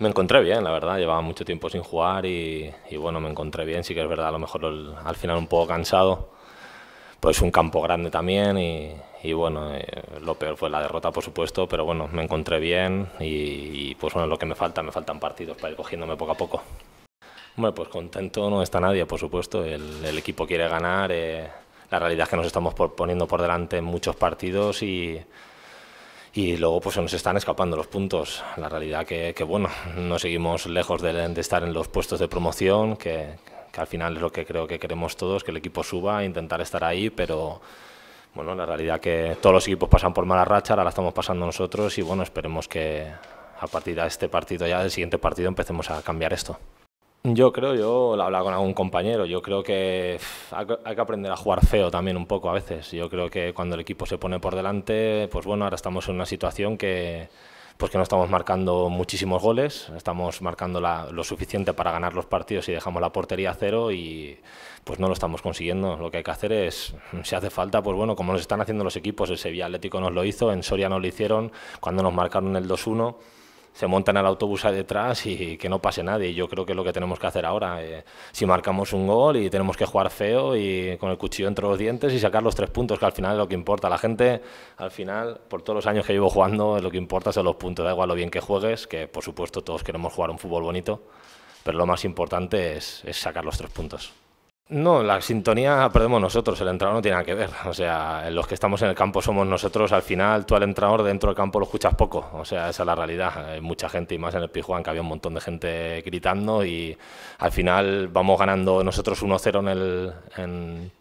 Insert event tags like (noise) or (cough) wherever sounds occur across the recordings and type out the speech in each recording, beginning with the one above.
Me encontré bien, la verdad, llevaba mucho tiempo sin jugar y, bueno, me encontré bien, sí que es verdad, a lo mejor al final un poco cansado, pues un campo grande también y, bueno, eh, lo peor fue la derrota, por supuesto, pero bueno, me encontré bien y, pues bueno, lo que me falta, me faltan partidos para ir cogiéndome poco a poco. Bueno, pues contento no está nadie, por supuesto, el, equipo quiere ganar, eh, la realidad es que nos estamos poniendo por delante en muchos partidos y y luego pues se nos están escapando los puntos. La realidad que, que bueno, no seguimos lejos de, estar en los puestos de promoción, que, que, al final es lo que creo que queremos todos, que el equipo suba, intentar estar ahí, pero bueno, la realidad que todos los equipos pasan por mala racha, ahora la estamos pasando nosotros y bueno, esperemos que a partir de este partido ya del siguiente partido empecemos a cambiar esto. Yo creo, yo lo he con algún compañero, yo creo que hay que aprender a jugar feo también un poco a veces. Yo creo que cuando el equipo se pone por delante, pues bueno, ahora estamos en una situación que pues que no estamos marcando muchísimos goles, estamos marcando lo suficiente para ganar los partidos y dejamos la portería a cero y pues no lo estamos consiguiendo. Lo que hay que hacer es, si hace falta, pues bueno, como nos están haciendo los equipos, el Sevilla Atlético nos lo hizo, en Soria no lo hicieron, cuando nos marcaron el 2-1 se montan al autobús detrás y que no pase nadie. Yo creo que es lo que tenemos que hacer ahora. Eh, si marcamos un gol y tenemos que jugar feo y con el cuchillo entre los dientes y sacar los tres puntos, que al final es lo que importa. La gente, al final, por todos los años que llevo jugando, lo que importa son los puntos. Da igual lo bien que juegues, que por supuesto todos queremos jugar un fútbol bonito, pero lo más importante es sacar los tres puntos. No, la sintonía perdemos nosotros, el entrenador no tiene nada que ver. O sea, los que estamos en el campo somos nosotros, al final tú al entrenador dentro del campo lo escuchas poco. O sea, esa es la realidad. Hay mucha gente y más en el Pijuan que había un montón de gente gritando y al final vamos ganando nosotros 1-0 en el...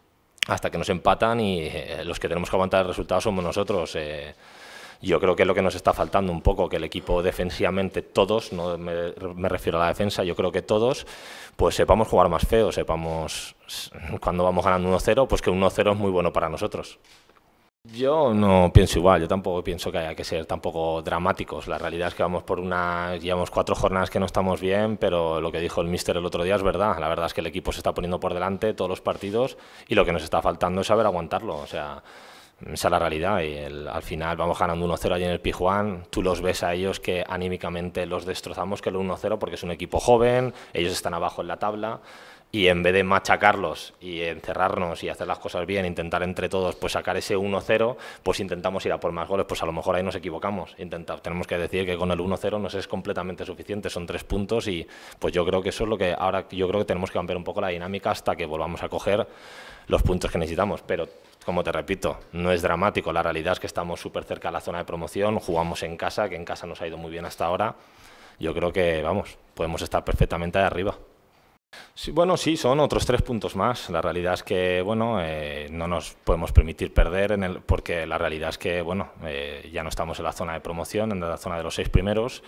hasta que nos empatan y eh, los que tenemos que aguantar el resultado somos nosotros. Eh, yo creo que es lo que nos está faltando un poco, que el equipo defensivamente, todos, no me, refiero a la defensa, yo creo que todos, pues sepamos jugar más feo, sepamos cuando vamos ganando 1-0, pues que un 1-0 es muy bueno para nosotros. Yo no pienso igual, yo tampoco pienso que haya que ser tampoco dramáticos. La realidad es que vamos por una, llevamos cuatro jornadas que no estamos bien, pero lo que dijo el míster el otro día es verdad. La verdad es que el equipo se está poniendo por delante todos los partidos y lo que nos está faltando es saber aguantarlo. O sea, esa es la realidad y al final vamos ganando 1-0 allí en el Pijuan. tú los ves a ellos que anímicamente los destrozamos que el 1-0 porque es un equipo joven, ellos están abajo en la tabla y en vez de machacarlos y encerrarnos y hacer las cosas bien, intentar entre todos pues sacar ese 1-0, pues intentamos ir a por más goles, pues a lo mejor ahí nos equivocamos. tenemos que decir que con el 1-0 no es completamente suficiente, son tres puntos y pues yo creo que eso es lo que ahora yo creo que tenemos que cambiar un poco la dinámica hasta que volvamos a coger los puntos que necesitamos, pero como te repito, no es dramático. La realidad es que estamos súper cerca de la zona de promoción, jugamos en casa, que en casa nos ha ido muy bien hasta ahora. Yo creo que, vamos, podemos estar perfectamente ahí arriba. Sí, bueno, sí, son otros tres puntos más. La realidad es que, bueno, eh, no nos podemos permitir perder en el, porque la realidad es que, bueno, eh, ya no estamos en la zona de promoción, en la zona de los seis primeros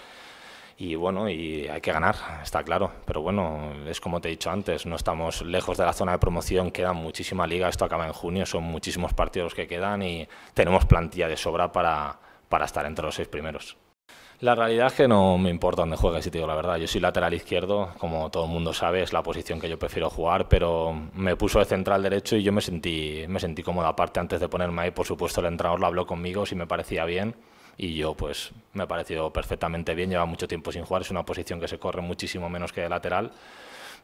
y bueno, y hay que ganar, está claro. Pero bueno, es como te he dicho antes, no estamos lejos de la zona de promoción, queda muchísima liga, esto acaba en junio, son muchísimos partidos que quedan y tenemos plantilla de sobra para, para estar entre los seis primeros. La realidad es que no me importa dónde juegue, si te digo la verdad. Yo soy lateral izquierdo, como todo el mundo sabe, es la posición que yo prefiero jugar, pero me puso de central derecho y yo me sentí, me sentí cómodo. Aparte, antes de ponerme ahí, por supuesto, el entrenador lo habló conmigo, si me parecía bien y yo pues me ha parecido perfectamente bien, lleva mucho tiempo sin jugar, es una posición que se corre muchísimo menos que de lateral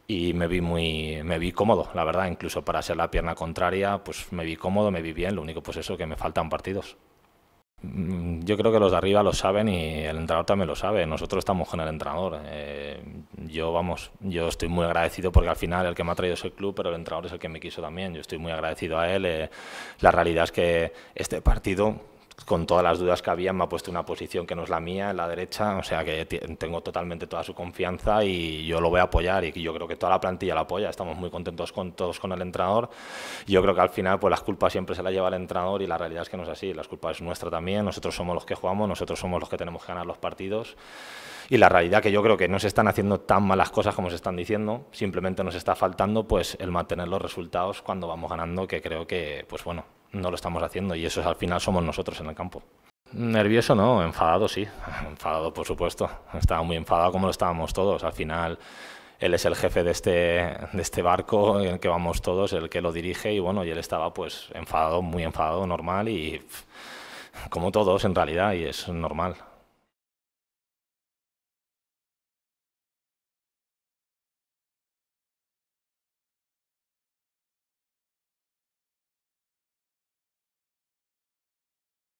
y me vi muy me vi cómodo, la verdad, incluso para ser la pierna contraria, pues me vi cómodo, me vi bien, lo único pues eso que me faltan partidos. Mm, yo creo que los de arriba lo saben y el entrenador también lo sabe. Nosotros estamos con el entrenador. Eh, yo, vamos, yo estoy muy agradecido porque al final el que me ha traído es el club, pero el entrenador es el que me quiso también. Yo estoy muy agradecido a él. Eh, la realidad es que este partido con todas las dudas que había, me ha puesto una posición que no es la mía, en la derecha, o sea que tengo totalmente toda su confianza y yo lo voy a apoyar y yo creo que toda la plantilla la apoya, estamos muy contentos con todos con el entrenador. Yo creo que al final pues las culpas siempre se la lleva el entrenador y la realidad es que no es así, las culpas es nuestra también, nosotros somos los que jugamos, nosotros somos los que tenemos que ganar los partidos y la realidad que yo creo que no se están haciendo tan malas cosas como se están diciendo, simplemente nos está faltando pues el mantener los resultados cuando vamos ganando, que creo que pues bueno, no lo estamos haciendo y eso al final somos nosotros en el campo. Nervioso no, enfadado sí, (laughs) enfadado por supuesto, estaba muy enfadado como lo estábamos todos, al final él es el jefe de este, de este barco en el que vamos todos, el que lo dirige y bueno, y él estaba pues enfadado, muy enfadado, normal y como todos en realidad y es normal.